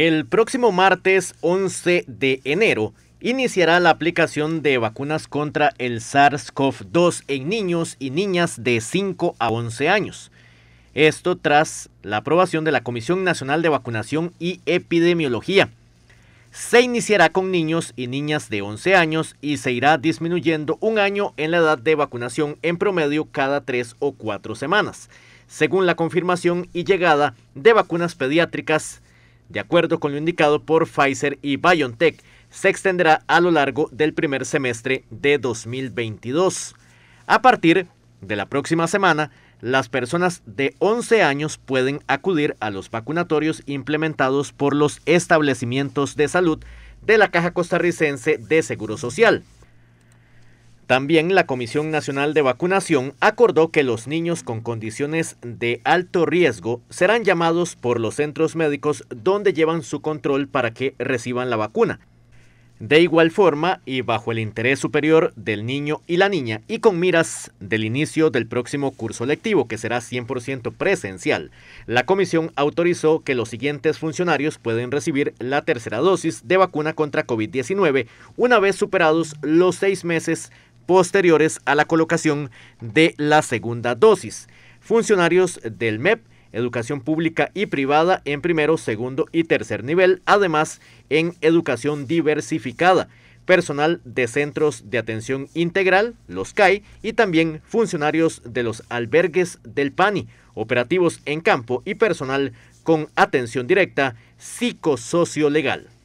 El próximo martes 11 de enero iniciará la aplicación de vacunas contra el SARS-CoV-2 en niños y niñas de 5 a 11 años. Esto tras la aprobación de la Comisión Nacional de Vacunación y Epidemiología. Se iniciará con niños y niñas de 11 años y se irá disminuyendo un año en la edad de vacunación en promedio cada 3 o 4 semanas, según la confirmación y llegada de vacunas pediátricas de acuerdo con lo indicado por Pfizer y BioNTech, se extenderá a lo largo del primer semestre de 2022. A partir de la próxima semana, las personas de 11 años pueden acudir a los vacunatorios implementados por los establecimientos de salud de la Caja Costarricense de Seguro Social. También la Comisión Nacional de Vacunación acordó que los niños con condiciones de alto riesgo serán llamados por los centros médicos donde llevan su control para que reciban la vacuna. De igual forma y bajo el interés superior del niño y la niña y con miras del inicio del próximo curso lectivo que será 100% presencial, la comisión autorizó que los siguientes funcionarios pueden recibir la tercera dosis de vacuna contra COVID-19 una vez superados los seis meses posteriores a la colocación de la segunda dosis. Funcionarios del MEP, educación pública y privada en primero, segundo y tercer nivel, además en educación diversificada personal de centros de atención integral, los CAI, y también funcionarios de los albergues del PANI, operativos en campo y personal con atención directa psicosociolegal.